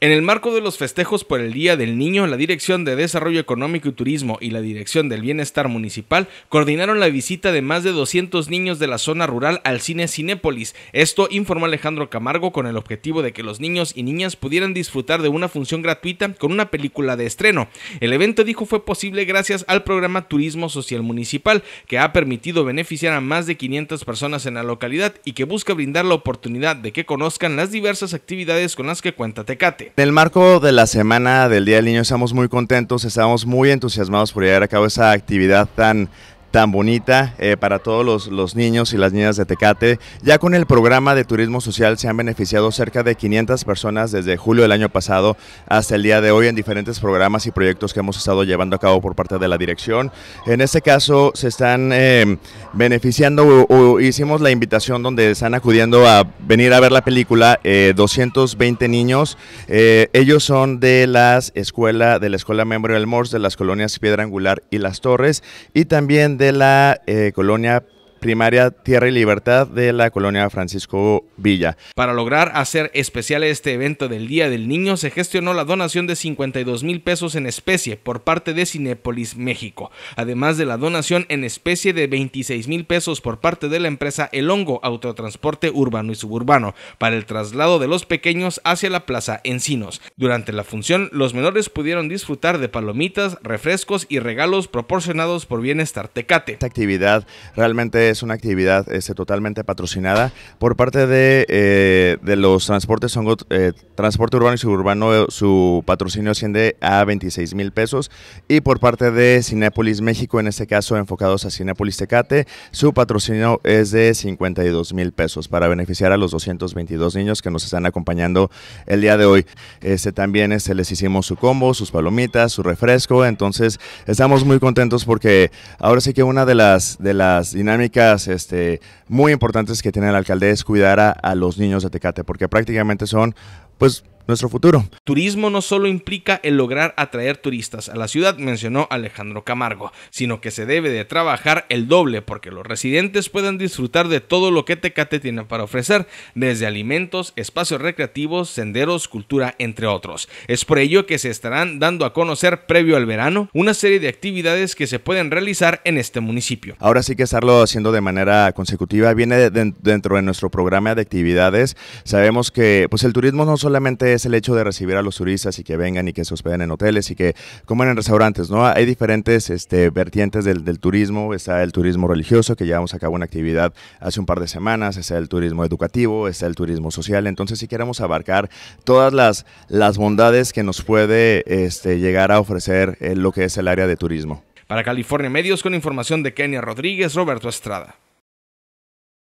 En el marco de los festejos por el Día del Niño, la Dirección de Desarrollo Económico y Turismo y la Dirección del Bienestar Municipal coordinaron la visita de más de 200 niños de la zona rural al cine Cinépolis. Esto informó Alejandro Camargo con el objetivo de que los niños y niñas pudieran disfrutar de una función gratuita con una película de estreno. El evento dijo fue posible gracias al programa Turismo Social Municipal, que ha permitido beneficiar a más de 500 personas en la localidad y que busca brindar la oportunidad de que conozcan las diversas actividades con las que cuenta Tecate. En el marco de la semana del Día del Niño estamos muy contentos, estamos muy entusiasmados por llevar a cabo esa actividad tan tan bonita eh, para todos los, niños y las niñas de Tecate. Ya con el programa de turismo social se han beneficiado cerca de 500 personas desde julio del año pasado hasta el día de hoy en diferentes programas y proyectos que hemos estado llevando a cabo por parte de la dirección. En este caso se están eh, beneficiando o, hicimos la invitación donde están acudiendo a venir a ver la película 220 eh, niños. ellos son de las escuela de la escuela Memorial Morse de las colonias Piedra Angular y Las Torres y también de la eh, colonia primaria Tierra y Libertad de la colonia Francisco Villa. Para lograr hacer especial este evento del Día del Niño, se gestionó la donación de 52 mil pesos en especie por parte de Cinépolis México, además de la donación en especie de 26 mil pesos por parte de la empresa El Hongo Autotransporte Urbano y Suburbano para el traslado de los pequeños hacia la Plaza Encinos. Durante la función, los menores pudieron disfrutar de palomitas, refrescos y regalos proporcionados por Bienestar Tecate. Esta actividad realmente es una actividad este, totalmente patrocinada por parte de, eh, los transportes, eh, transporte urbano y suburbano, eh, su patrocinio asciende a 26 mil pesos y por parte de Cinépolis México, en este caso enfocados a Cinépolis Tecate, su patrocinio es de 52 mil pesos para beneficiar a los 222 niños que nos están acompañando el día de hoy. Este, también este, les hicimos su combo, sus palomitas, su refresco, entonces estamos muy contentos porque ahora sí que una de las, de las dinámicas este, muy importantes que tiene la alcalde es cuidar a los niños de Tecate, porque prácticamente son, pues, nuestro futuro. Turismo no solo implica el lograr atraer turistas a la ciudad, mencionó Alejandro Camargo, sino que se debe de trabajar el doble porque los residentes puedan disfrutar de todo lo que Tecate tiene para ofrecer, desde alimentos, espacios recreativos, senderos, cultura, entre otros. Es por ello que se estarán dando a conocer previo al verano una serie de actividades que se pueden realizar en este municipio. Ahora sí que estarlo haciendo de manera consecutiva viene dentro de nuestro programa de actividades. Sabemos que pues el turismo no solamente es es el hecho de recibir a los turistas y que vengan y que se hospeden en hoteles y que coman en restaurantes, ¿no? Hay diferentes este, vertientes del, turismo, está el turismo religioso, que llevamos a cabo una actividad hace un par de semanas, está el turismo educativo, está el turismo social, entonces si queremos abarcar todas las, las bondades que nos puede este, llegar a ofrecer eh, lo que es el área de turismo. Para California Medios, con información de Kenia Rodríguez, Roberto Estrada.